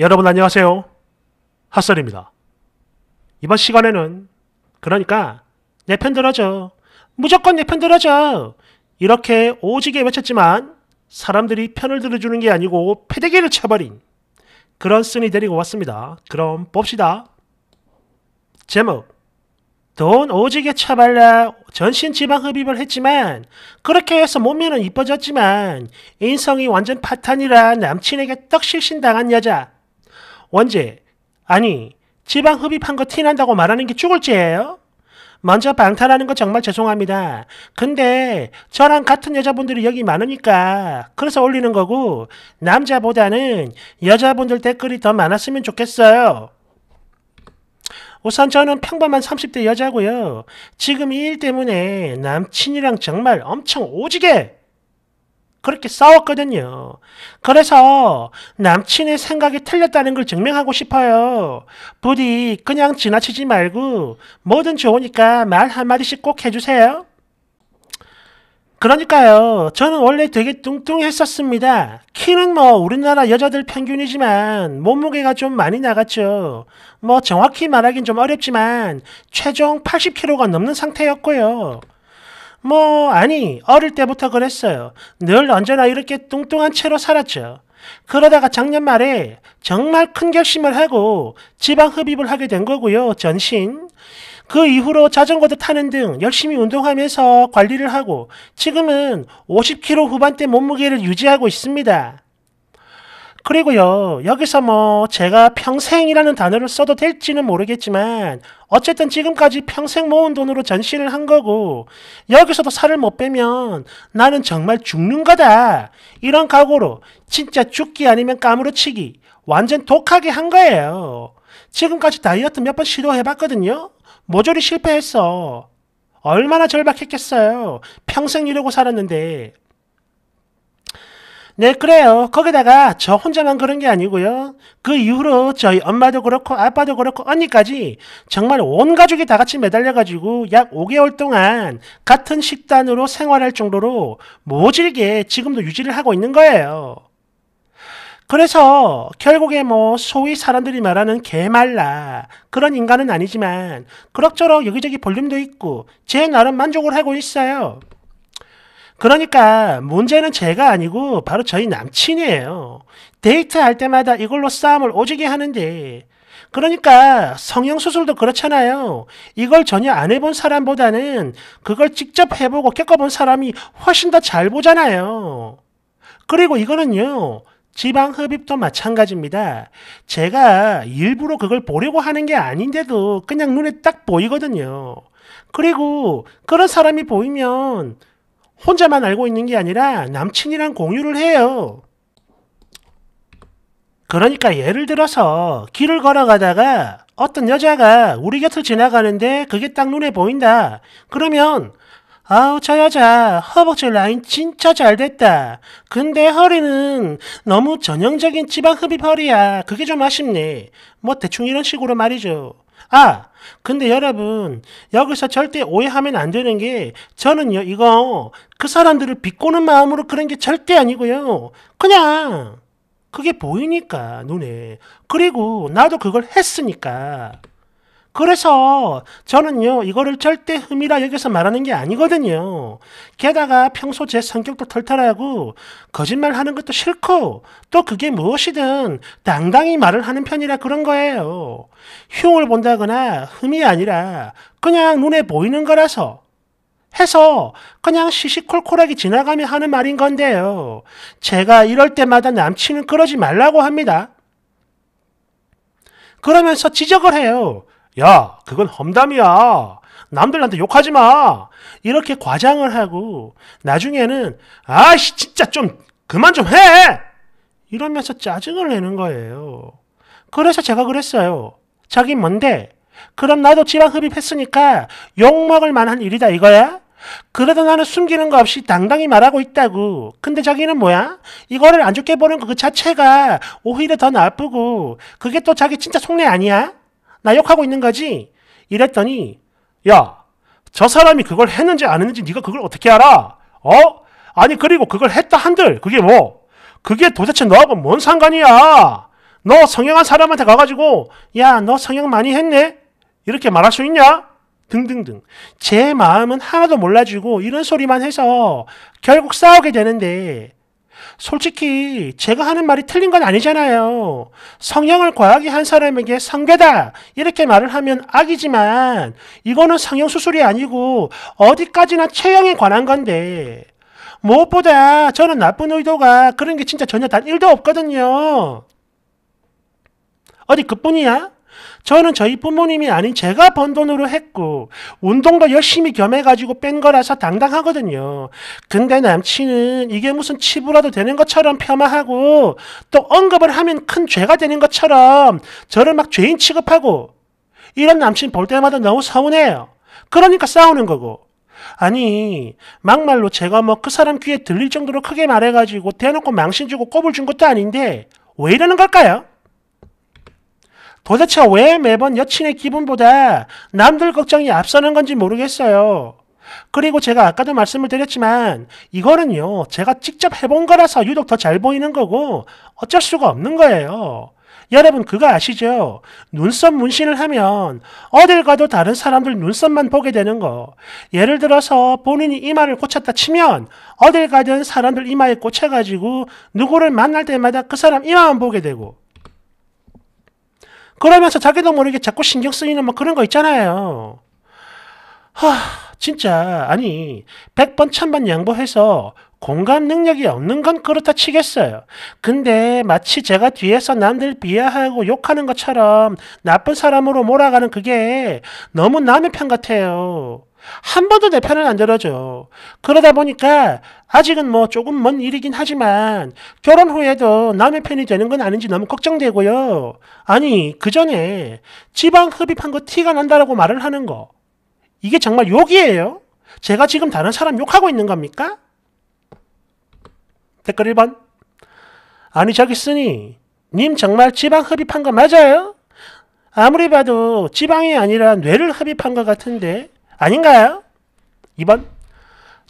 여러분 안녕하세요. 핫설입니다. 이번 시간에는 그러니까 내 편들 어줘 무조건 내 편들 어줘 이렇게 오지게 외쳤지만 사람들이 편을 들어주는 게 아니고 패대기를 쳐버린 그런 쓴이 데리고 왔습니다. 그럼 봅시다. 제목 돈 오지게 쳐발라 전신 지방 흡입을 했지만 그렇게 해서 몸매는 이뻐졌지만 인성이 완전 파탄이라 남친에게 떡실신 당한 여자 원제, 아니, 지방 흡입한 거 티난다고 말하는 게 죽을지예요? 먼저 방탈하는 거 정말 죄송합니다. 근데 저랑 같은 여자분들이 여기 많으니까 그래서 올리는 거고 남자보다는 여자분들 댓글이 더 많았으면 좋겠어요. 우선 저는 평범한 30대 여자고요. 지금 이 일 때문에 남친이랑 정말 엄청 오지게 그렇게 싸웠거든요. 그래서 남친의 생각이 틀렸다는 걸 증명하고 싶어요. 부디 그냥 지나치지 말고 뭐든 좋으니까 말 한마디씩 꼭 해주세요. 그러니까요. 저는 원래 되게 뚱뚱했었습니다. 키는 뭐 우리나라 여자들 평균이지만 몸무게가 좀 많이 나갔죠. 뭐 정확히 말하긴 좀 어렵지만 최종 80kg가 넘는 상태였고요. 뭐, 아니, 어릴 때부터 그랬어요. 늘 언제나 이렇게 뚱뚱한 채로 살았죠. 그러다가 작년 말에 정말 큰 결심을 하고 지방 흡입을 하게 된 거고요. 전신. 그 이후로 자전거도 타는 등 열심히 운동하면서 관리를 하고 지금은 50kg 후반대 몸무게를 유지하고 있습니다. 그리고요, 여기서 뭐 제가 평생이라는 단어를 써도 될지는 모르겠지만 어쨌든 지금까지 평생 모은 돈으로 전신을 한 거고 여기서도 살을 못 빼면 나는 정말 죽는 거다. 이런 각오로 진짜 죽기 아니면 까무러치기 완전 독하게 한 거예요. 지금까지 다이어트 몇 번 시도해봤거든요. 모조리 실패했어. 얼마나 절박했겠어요. 평생 이러고 살았는데. 네, 그래요. 거기다가 저 혼자만 그런 게 아니고요. 그 이후로 저희 엄마도 그렇고 아빠도 그렇고 언니까지 정말 온 가족이 다 같이 매달려가지고 약 5개월 동안 같은 식단으로 생활할 정도로 모질게 지금도 유지를 하고 있는 거예요. 그래서 결국에 뭐 소위 사람들이 말하는 개말라 그런 인간은 아니지만 그럭저럭 여기저기 볼륨도 있고 제 나름 만족을 하고 있어요. 그러니까 문제는 제가 아니고 바로 저희 남친이에요. 데이트할 때마다 이걸로 싸움을 오지게 하는데 그러니까 성형수술도 그렇잖아요. 이걸 전혀 안 해본 사람보다는 그걸 직접 해보고 겪어본 사람이 훨씬 더 잘 보잖아요. 그리고 이거는요. 지방 흡입도 마찬가지입니다. 제가 일부러 그걸 보려고 하는 게 아닌데도 그냥 눈에 딱 보이거든요. 그리고 그런 사람이 보이면 혼자만 알고 있는 게 아니라 남친이랑 공유를 해요. 그러니까 예를 들어서 길을 걸어가다가 어떤 여자가 우리 곁을 지나가는데 그게 딱 눈에 보인다. 그러면 아우 저 여자 허벅지 라인 진짜 잘 됐다. 근데 허리는 너무 전형적인 지방 흡입 허리야. 그게 좀 아쉽네. 뭐 대충 이런 식으로 말이죠. 아, 근데 여러분, 여기서 절대 오해하면 안 되는 게, 저는요, 이거, 그 사람들을 비꼬는 마음으로 그런 게 절대 아니고요. 그냥, 그게 보이니까, 눈에. 그리고 나도 그걸 했으니까. 그래서 저는요, 이거를 절대 흠이라 여기서 말하는 게 아니거든요. 게다가 평소 제 성격도 털털하고, 거짓말 하는 것도 싫고, 또 그게 무엇이든 당당히 말을 하는 편이라 그런 거예요. 흉을 본다거나 흠이 아니라 그냥 눈에 보이는 거라서. 해서 그냥 시시콜콜하게 지나가며 하는 말인 건데요. 제가 이럴 때마다 남친은 그러지 말라고 합니다. 그러면서 지적을 해요. 야, 그건 험담이야. 남들한테 욕하지 마. 이렇게 과장을 하고 나중에는 아씨 진짜 좀 그만 좀 해. 이러면서 짜증을 내는 거예요. 그래서 제가 그랬어요. 자기 뭔데? 그럼 나도 지방 흡입했으니까 욕먹을 만한 일이다 이거야? 그래도 나는 숨기는 거 없이 당당히 말하고 있다고. 근데 자기는 뭐야? 이거를 안 좋게 보는 그 자체가 오히려 더 나쁘고 그게 또 자기 진짜 속내 아니야? 나 욕하고 있는 거지? 이랬더니 야, 저 사람이 그걸 했는지 안 했는지 네가 그걸 어떻게 알아? 어? 아니 그리고 그걸 했다 한들 그게 뭐? 그게 도대체 너하고 뭔 상관이야? 너 성형한 사람한테 가가지고 야, 너 성형 많이 했네? 이렇게 말할 수 있냐? 등등등. 제 마음은 하나도 몰라주고 이런 소리만 해서 결국 싸우게 되는데 솔직히 제가 하는 말이 틀린 건 아니잖아요. 성형을 과하게 한 사람에게 성괴다 이렇게 말을 하면 악이지만 이거는 성형 수술이 아니고 어디까지나 체형에 관한 건데 무엇보다 저는 나쁜 의도가 그런 게 진짜 전혀 단 1도 없거든요. 어디 그뿐이야? 저는 저희 부모님이 아닌 제가 번 돈으로 했고 운동도 열심히 겸해가지고 뺀 거라서 당당하거든요. 근데 남친은 이게 무슨 치부라도 되는 것처럼 폄하하고 또 언급을 하면 큰 죄가 되는 것처럼 저를 막 죄인 취급하고 이런 남친 볼 때마다 너무 서운해요. 그러니까 싸우는 거고. 아니 막말로 제가 뭐 그 사람 귀에 들릴 정도로 크게 말해가지고 대놓고 망신 주고 꼽을 준 것도 아닌데 왜 이러는 걸까요? 도대체 왜 매번 여친의 기분보다 남들 걱정이 앞서는 건지 모르겠어요. 그리고 제가 아까도 말씀을 드렸지만 이거는요 제가 직접 해본 거라서 유독 더 잘 보이는 거고 어쩔 수가 없는 거예요. 여러분 그거 아시죠? 눈썹 문신을 하면 어딜 가도 다른 사람들 눈썹만 보게 되는 거. 예를 들어서 본인이 이마를 꽂혔다 치면 어딜 가든 사람들 이마에 꽂혀가지고 누구를 만날 때마다 그 사람 이마만 보게 되고 그러면서 자기도 모르게 자꾸 신경 쓰이는 뭐 그런 거 있잖아요. 하, 진짜, 아니, 백번천 번 양보해서 공감 능력이 없는 건 그렇다 치겠어요. 근데 마치 제가 뒤에서 남들 비하하고 욕하는 것처럼 나쁜 사람으로 몰아가는 그게 너무 남의 편 같아요. 한 번도 내 편을 안 들어줘. 그러다 보니까 아직은 뭐 조금 먼 일이긴 하지만 결혼 후에도 남의 편이 되는 건 아닌지 너무 걱정되고요. 아니, 그 전에 지방 흡입한 거 티가 난다라고 말을 하는 거. 이게 정말 욕이에요? 제가 지금 다른 사람 욕하고 있는 겁니까? 댓글 1번. 아니, 저기 쓰니, 님 정말 지방 흡입한 거 맞아요? 아무리 봐도 지방이 아니라 뇌를 흡입한 것 같은데 아닌가요? 2번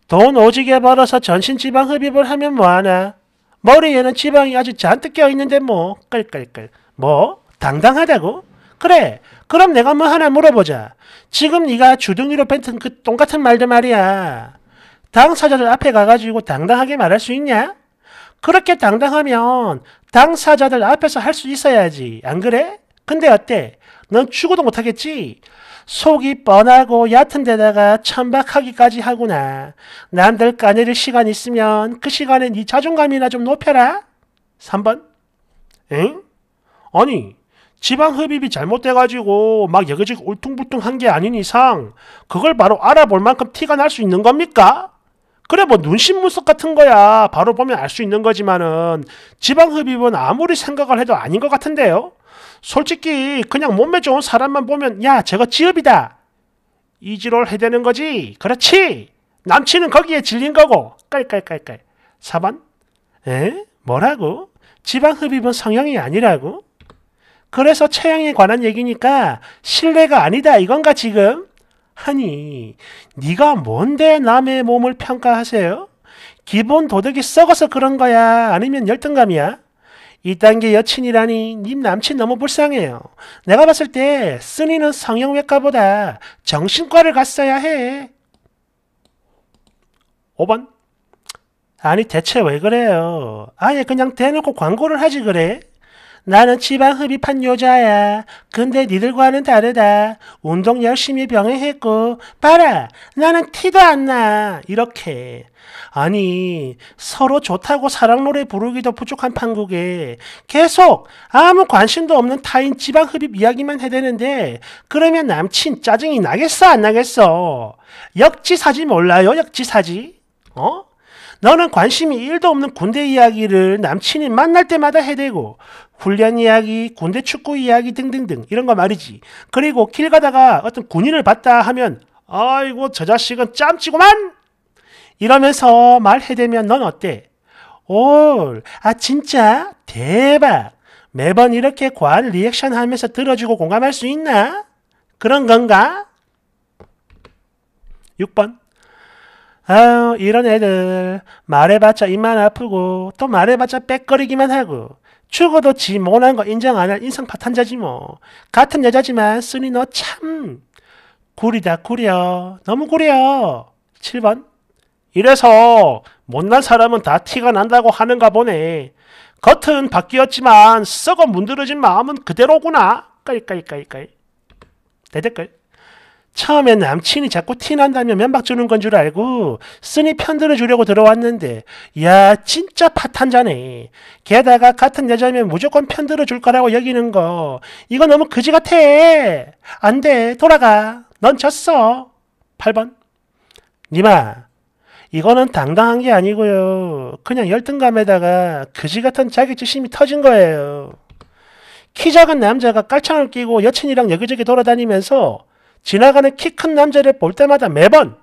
돈 오지게 벌어서 전신 지방 흡입을 하면 뭐하나? 머리에는 지방이 아주 잔뜩 껴있는데 뭐 끌끌끌 뭐? 당당하다고? 그래 그럼 내가 뭐 하나 물어보자 지금 네가 주둥이로 뱉은 그 똥같은 말들 말이야 당사자들 앞에 가가지고 당당하게 말할 수 있냐? 그렇게 당당하면 당사자들 앞에서 할 수 있어야지 안 그래? 근데 어때? 넌 죽어도 못하겠지. 속이 뻔하고 얕은 데다가 천박하기까지 하구나. 남들 까내릴 시간 있으면 그 시간에 네 자존감이나 좀 높여라. 3번. 응? 아니, 지방 흡입이 잘못돼가지고 막 여기저기 울퉁불퉁한 게 아닌 이상 그걸 바로 알아볼 만큼 티가 날 수 있는 겁니까? 그래 뭐 눈심 분석 같은 거야 바로 보면 알 수 있는 거지만은 지방 흡입은 아무리 생각을 해도 아닌 것 같은데요. 솔직히 그냥 몸매 좋은 사람만 보면 야 저거 지읍이다 이지롤 해대는 거지 그렇지 남친은 거기에 질린 거고 깔깔깔깔 4번 에? 뭐라고? 지방흡입은 성형이 아니라고? 그래서 체형에 관한 얘기니까 신뢰가 아니다 이건가 지금? 아니 네가 뭔데 남의 몸을 평가하세요? 기본 도덕이 썩어서 그런 거야 아니면 열등감이야? 이딴 게 여친이라니 님 남친 너무 불쌍해요. 내가 봤을 때 쓴이는 성형외과보다 정신과를 갔어야 해. 5번 아니 대체 왜 그래요? 아예 그냥 대놓고 광고를 하지 그래? 나는 지방 흡입한 여자야. 근데 니들과는 다르다. 운동 열심히 병행했고, 봐라! 나는 티도 안 나! 이렇게. 아니, 서로 좋다고 사랑 노래 부르기도 부족한 판국에 계속 아무 관심도 없는 타인 지방 흡입 이야기만 해대는데, 그러면 남친 짜증이 나겠어, 안 나겠어? 역지사지 몰라요, 역지사지? 어? 너는 관심이 1도 없는 군대 이야기를 남친이 만날 때마다 해대고 훈련 이야기, 군대 축구 이야기 등등등 이런 거 말이지. 그리고 길 가다가 어떤 군인을 봤다 하면 아이고 저 자식은 짬찌구만 이러면서 말해대면 넌 어때? 올, 아 진짜 대박. 매번 이렇게 과한 리액션 하면서 들어주고 공감할 수 있나? 그런 건가? 6번 아유 이런 애들 말해봤자 입만 아프고 또 말해봤자 빽거리기만 하고 죽어도 지 못한 거 인정 안 할 인성 파탄자지 뭐 같은 여자지만 쓰니 너 참 구리다 구려 너무 구려 7번 이래서 못난 사람은 다 티가 난다고 하는가 보네 겉은 바뀌었지만 썩어 문드러진 마음은 그대로구나 깔깔깔깔 대댓글 처음엔 남친이 자꾸 티난다며 면박 주는 건 줄 알고 쓰니 편들어 주려고 들어왔는데 야 진짜 파탄자네. 게다가 같은 여자면 무조건 편들어 줄 거라고 여기는 거 이거 너무 그지 같아. 안 돼. 돌아가. 넌 졌어. 8번. 니마 이거는 당당한 게 아니고요. 그냥 열등감에다가 그지 같은 자격지심이 터진 거예요. 키 작은 남자가 깔창을 끼고 여친이랑 여기저기 돌아다니면서 지나가는 키 큰 남자를 볼 때마다 매번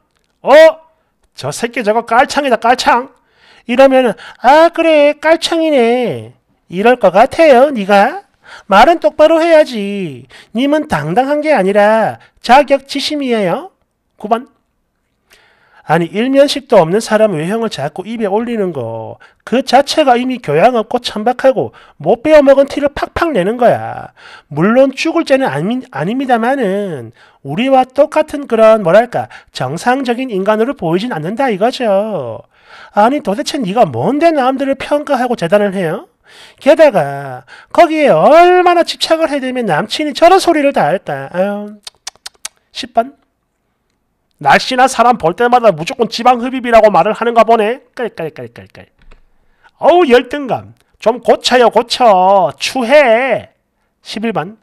어? 저 새끼 저거 깔창이다 깔창 이러면 아 그래 깔창이네 이럴 것 같아요 니가 말은 똑바로 해야지 님은 당당한 게 아니라 자격지심이에요 9번 아니 일면식도 없는 사람 외형을 자꾸 입에 올리는 거 그 자체가 이미 교양 없고 천박하고 못 배워먹은 티를 팍팍 내는 거야. 물론 죽을 죄는 아니, 아닙니다만은 우리와 똑같은 그런 뭐랄까 정상적인 인간으로 보이진 않는다 이거죠. 아니 도대체 네가 뭔데 남들을 평가하고 재단을 해요? 게다가 거기에 얼마나 집착을 해대면 남친이 저런 소리를 다 할까. 아유, 10번. 날씬한 사람 볼 때마다 무조건 지방 흡입이라고 말을 하는가 보네. 깔깔깔깔깔. 어우 열등감. 좀 고쳐요 고쳐. 추해. 11번.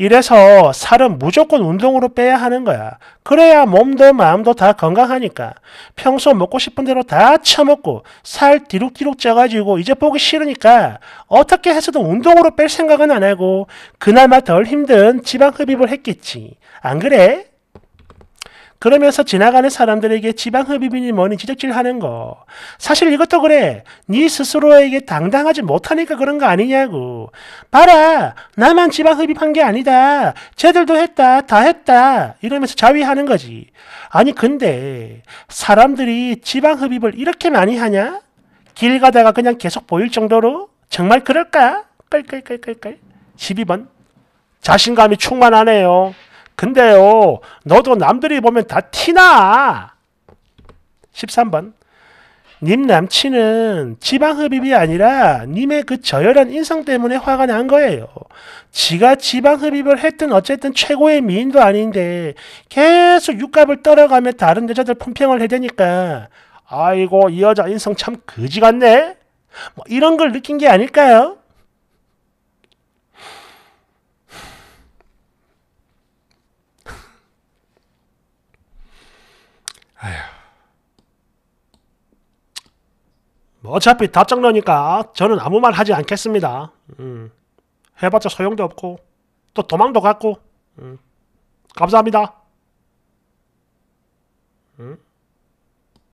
이래서 살은 무조건 운동으로 빼야 하는 거야. 그래야 몸도 마음도 다 건강하니까. 평소 먹고 싶은 대로 다 처먹고 살 뒤룩뒤룩 쪄가지고 이제 보기 싫으니까 어떻게 해서든 운동으로 뺄 생각은 안 하고 그나마 덜 힘든 지방 흡입을 했겠지. 안 그래? 그러면서 지나가는 사람들에게 지방흡입이니 뭐니 지적질하는 거. 사실 이것도 그래. 네 스스로에게 당당하지 못하니까 그런 거 아니냐고. 봐라. 나만 지방흡입한 게 아니다. 쟤들도 했다. 다 했다. 이러면서 자위하는 거지. 아니 근데 사람들이 지방흡입을 이렇게 많이 하냐? 길 가다가 그냥 계속 보일 정도로? 정말 그럴까? 깔깔깔깔깔. 12번. 자신감이 충만하네요. 근데요, 너도 남들이 보면 다 티나. 13번. 님 남친은 지방흡입이 아니라 님의 그 저열한 인성 때문에 화가 난 거예요. 지가 지방흡입을 했든 어쨌든 최고의 미인도 아닌데 계속 육갑을 떨어가며 다른 여자들 품평을 해대니까 아이고 이 여자 인성 참 거지 같네? 뭐 이런 걸 느낀 게 아닐까요? 뭐 어차피 다정너니까 저는 아무 말 하지 않겠습니다. 음, 해봤자 소용도 없고 또 도망도 갔고 음, 감사합니다. 음?